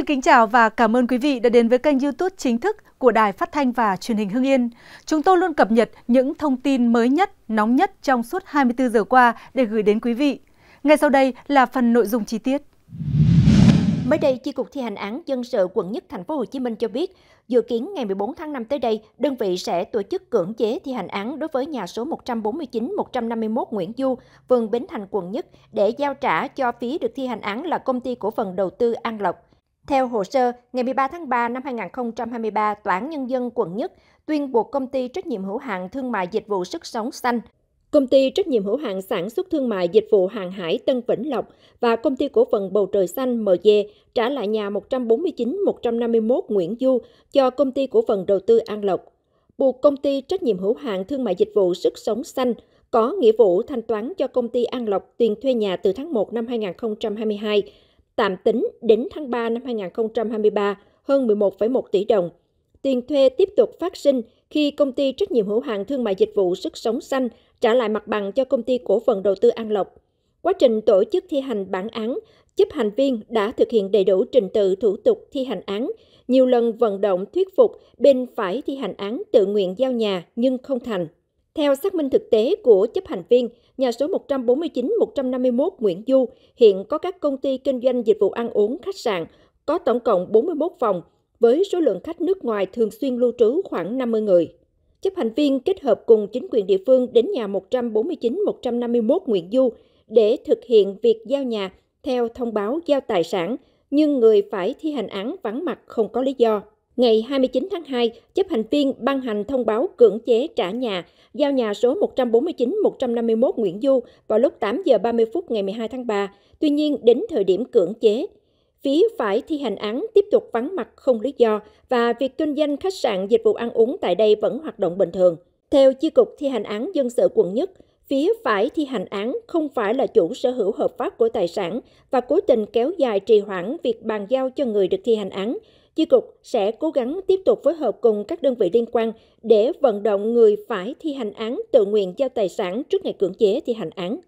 Xin kính chào và cảm ơn quý vị đã đến với kênh YouTube chính thức của Đài Phát thanh và Truyền hình Hưng Yên. Chúng tôi luôn cập nhật những thông tin mới nhất, nóng nhất trong suốt 24 giờ qua để gửi đến quý vị. Ngay sau đây là phần nội dung chi tiết. Mới đây, Chi cục thi hành án dân sự quận nhất thành phố Hồ Chí Minh cho biết, dự kiến ngày 14 tháng 5 tới đây, đơn vị sẽ tổ chức cưỡng chế thi hành án đối với nhà số 149 151 Nguyễn Du, phường Bến Thành quận nhất để giao trả cho phí được thi hành án là công ty cổ phần đầu tư An Lộc. Theo hồ sơ, ngày 13 tháng 3 năm 2023, Tòa án Nhân dân quận Nhất tuyên buộc công ty trách nhiệm hữu hạn thương mại dịch vụ sức sống xanh, công ty trách nhiệm hữu hạn sản xuất thương mại dịch vụ hàng hải Tân Vĩnh Lộc và công ty cổ phần bầu trời xanh MD trả lại nhà 149-151 Nguyễn Du cho công ty cổ phần đầu tư An Lộc. Buộc công ty trách nhiệm hữu hạn thương mại dịch vụ sức sống xanh có nghĩa vụ thanh toán cho công ty An Lộc tiền thuê nhà từ tháng 1 năm 2022 tạm tính đến tháng 3 năm 2023 hơn 11,1 tỷ đồng. Tiền thuê tiếp tục phát sinh khi công ty trách nhiệm hữu hạn thương mại dịch vụ sức sống xanh trả lại mặt bằng cho công ty cổ phần đầu tư An Lộc. Quá trình tổ chức thi hành bản án, chấp hành viên đã thực hiện đầy đủ trình tự thủ tục thi hành án, nhiều lần vận động thuyết phục bên phải thi hành án tự nguyện giao nhà nhưng không thành. Theo xác minh thực tế của chấp hành viên, nhà số 149-151 Nguyễn Du hiện có các công ty kinh doanh dịch vụ ăn uống khách sạn, có tổng cộng 41 phòng, với số lượng khách nước ngoài thường xuyên lưu trú khoảng 50 người. Chấp hành viên kết hợp cùng chính quyền địa phương đến nhà 149-151 Nguyễn Du để thực hiện việc giao nhà theo thông báo giao tài sản, nhưng người phải thi hành án vắng mặt không có lý do ngày 29 tháng 2, chấp hành viên ban hành thông báo cưỡng chế trả nhà, giao nhà số 149-151 Nguyễn Du vào lúc 8 giờ 30 phút ngày 12 tháng 3. Tuy nhiên, đến thời điểm cưỡng chế, phía phải thi hành án tiếp tục vắng mặt không lý do và việc kinh doanh khách sạn dịch vụ ăn uống tại đây vẫn hoạt động bình thường. Theo Chi cục thi hành án dân sự quận nhất, phía phải thi hành án không phải là chủ sở hữu hợp pháp của tài sản và cố tình kéo dài trì hoãn việc bàn giao cho người được thi hành án Chi cục sẽ cố gắng tiếp tục phối hợp cùng các đơn vị liên quan để vận động người phải thi hành án tự nguyện giao tài sản trước ngày cưỡng chế thi hành án.